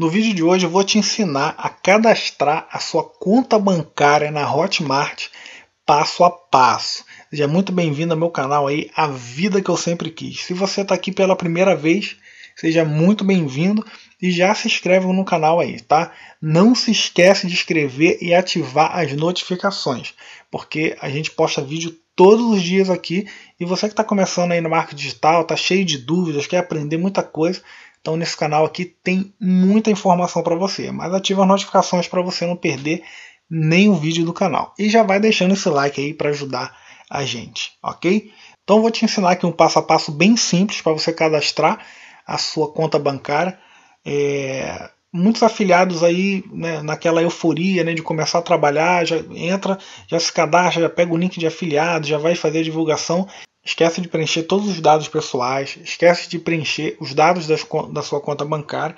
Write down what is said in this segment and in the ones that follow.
No vídeo de hoje eu vou te ensinar a cadastrar a sua conta bancária na Hotmart passo a passo. Seja muito bem-vindo ao meu canal aí, A Vida que eu sempre quis. Se você está aqui pela primeira vez, seja muito bem-vindo e já se inscreve no canal aí, tá? Não se esquece de inscrever e ativar as notificações, porque a gente posta vídeo todos os dias aqui e você que está começando aí no marketing digital, está cheio de dúvidas, quer aprender muita coisa, então nesse canal aqui tem muita informação para você, mas ativa as notificações para você não perder nenhum vídeo do canal. E já vai deixando esse like aí para ajudar a gente, ok? Então vou te ensinar aqui um passo a passo bem simples para você cadastrar a sua conta bancária. É, muitos afiliados aí né, naquela euforia né, de começar a trabalhar, já entra, já se cadastra, já pega o link de afiliado, já vai fazer a divulgação esquece de preencher todos os dados pessoais, esquece de preencher os dados das, da sua conta bancária.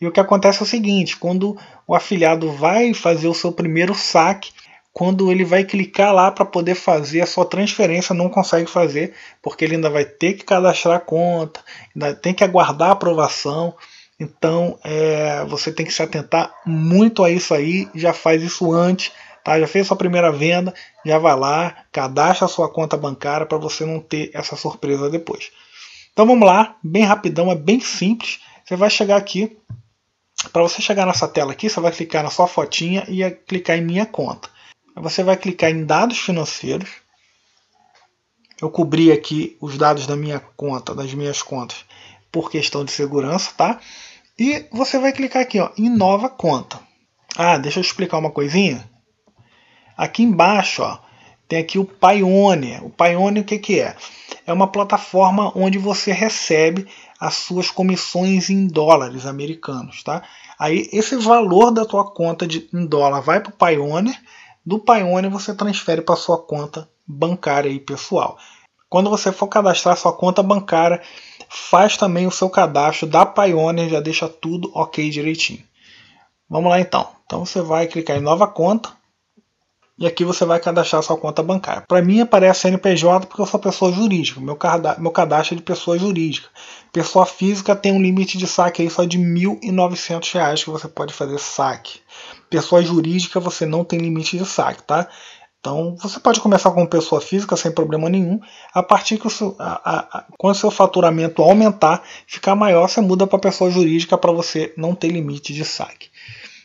E o que acontece é o seguinte: quando o afiliado vai fazer o seu primeiro saque, quando ele vai clicar lá para poder fazer a sua transferência, não consegue fazer, porque ele ainda vai ter que cadastrar a conta, ainda tem que aguardar a aprovação. Então é, você tem que se atentar muito a isso aí, já faz isso antes Tá? Já fez sua primeira venda, já vai lá, cadastra a sua conta bancária para você não ter essa surpresa depois. Então vamos lá, bem rapidão, é bem simples. Você vai chegar aqui, para você chegar nessa tela aqui, você vai clicar na sua fotinha e clicar em minha conta. Você vai clicar em dados financeiros. Eu cobri aqui os dados da minha conta, das minhas contas, por questão de segurança, tá? E você vai clicar aqui ó, em nova conta. Ah, deixa eu explicar uma coisinha. Aqui embaixo, ó, tem aqui o Pioneer. O Pioneer o que, que é? É uma plataforma onde você recebe as suas comissões em dólares americanos, tá? Aí esse valor da tua conta de, em dólar vai para o Pioneer, do Pioneer você transfere para sua conta bancária aí pessoal. Quando você for cadastrar sua conta bancária, faz também o seu cadastro da Pioneer, já deixa tudo ok direitinho. Vamos lá então. Então você vai clicar em nova conta, e aqui você vai cadastrar sua conta bancária. Para mim aparece NPJ porque eu sou pessoa jurídica, meu, meu cadastro é de pessoa jurídica. Pessoa física tem um limite de saque aí só de R$ 1.900 que você pode fazer saque. Pessoa jurídica você não tem limite de saque, tá? Então você pode começar com pessoa física sem problema nenhum. A partir que o seu, a, a, quando seu faturamento aumentar, ficar maior, você muda para pessoa jurídica para você não ter limite de saque.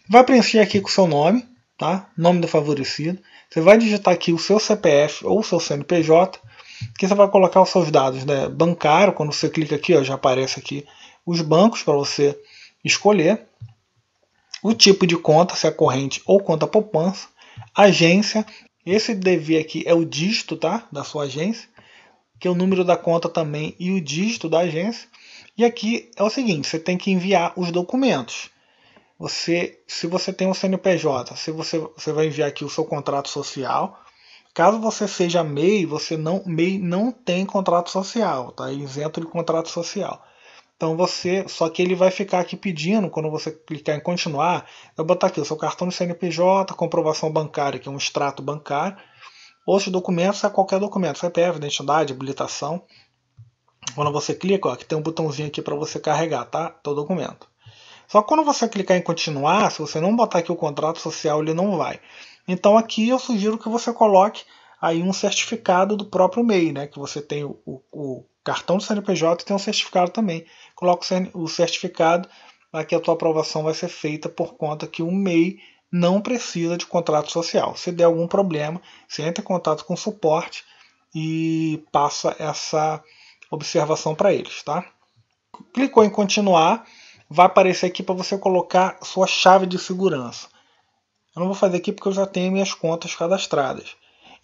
Vai preencher aqui com o seu nome, tá? Nome do favorecido. Você vai digitar aqui o seu CPF ou o seu CNPJ, que você vai colocar os seus dados né? bancário. Quando você clica aqui, ó, já aparece aqui os bancos para você escolher. O tipo de conta, se é corrente ou conta poupança. Agência. Esse dever aqui é o dígito tá? da sua agência, que é o número da conta também e o dígito da agência. E aqui é o seguinte: você tem que enviar os documentos você, se você tem um CNPJ, se você, você vai enviar aqui o seu contrato social. Caso você seja MEI, você não MEI não tem contrato social, tá? É isento de contrato social. Então você, só que ele vai ficar aqui pedindo quando você clicar em continuar, eu botar aqui o seu cartão de CNPJ, comprovação bancária, que é um extrato bancário, outros documentos, é qualquer documento, CPF, identidade, habilitação. Quando você clica, ó, aqui tem um botãozinho aqui para você carregar, tá? Todo documento. Só que quando você clicar em continuar, se você não botar aqui o contrato social, ele não vai. Então aqui eu sugiro que você coloque aí um certificado do próprio MEI, né? Que você tem o, o, cartão do CNPJ e tem um certificado também. Coloca o certificado para que a tua aprovação vai ser feita por conta que o MEI não precisa de contrato social. Se der algum problema, você entra em contato com o suporte e passa essa observação para eles, tá? Clicou em continuar, vai aparecer aqui para você colocar sua chave de segurança. Eu não vou fazer aqui porque eu já tenho minhas contas cadastradas.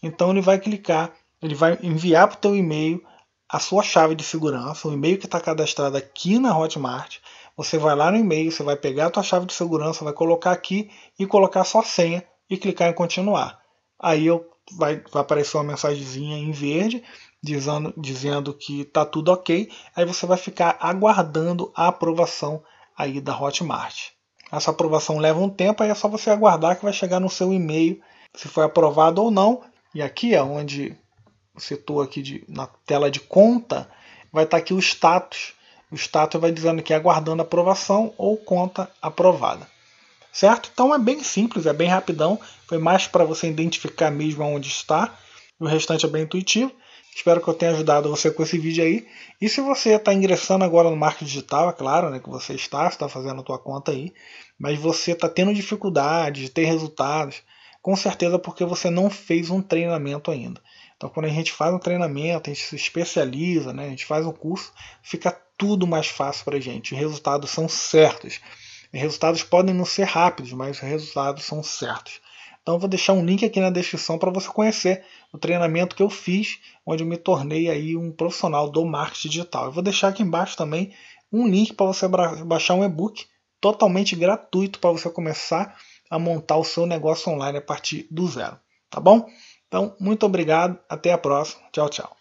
Então ele vai clicar, ele vai enviar para o teu e-mail a sua chave de segurança, o e-mail que está cadastrado aqui na Hotmart. Você vai lá no e-mail, você vai pegar a tua chave de segurança, vai colocar aqui e colocar sua senha e clicar em continuar. Aí eu, vai, vai aparecer uma mensagenzinha em verde dizendo, dizendo que está tudo ok. Aí você vai ficar aguardando a aprovação aí da Hotmart. Essa aprovação leva um tempo, aí é só você aguardar que vai chegar no seu e-mail se foi aprovado ou não. E aqui, é onde você setor aqui de, na tela de conta, vai estar tá aqui o status. O status vai dizendo que é aguardando aprovação ou conta aprovada. Certo? Então é bem simples, é bem rapidão. Foi mais para você identificar mesmo onde está. O restante é bem intuitivo. Espero que eu tenha ajudado você com esse vídeo aí. E se você está ingressando agora no marketing digital, é claro né, que você está, está fazendo a tua conta aí, mas você está tendo dificuldade de ter resultados, com certeza porque você não fez um treinamento ainda. Então quando a gente faz um treinamento, a gente se especializa, né, a gente faz um curso, fica tudo mais fácil para a gente. Os resultados são certos. Os resultados podem não ser rápidos, mas os resultados são certos. Então vou deixar um link aqui na descrição para você conhecer o treinamento que eu fiz, onde eu me tornei aí um profissional do marketing digital. Eu vou deixar aqui embaixo também um link para você baixar um e-book totalmente gratuito para você começar a montar o seu negócio online a partir do zero, tá bom? Então, muito obrigado, até a próxima. Tchau, tchau.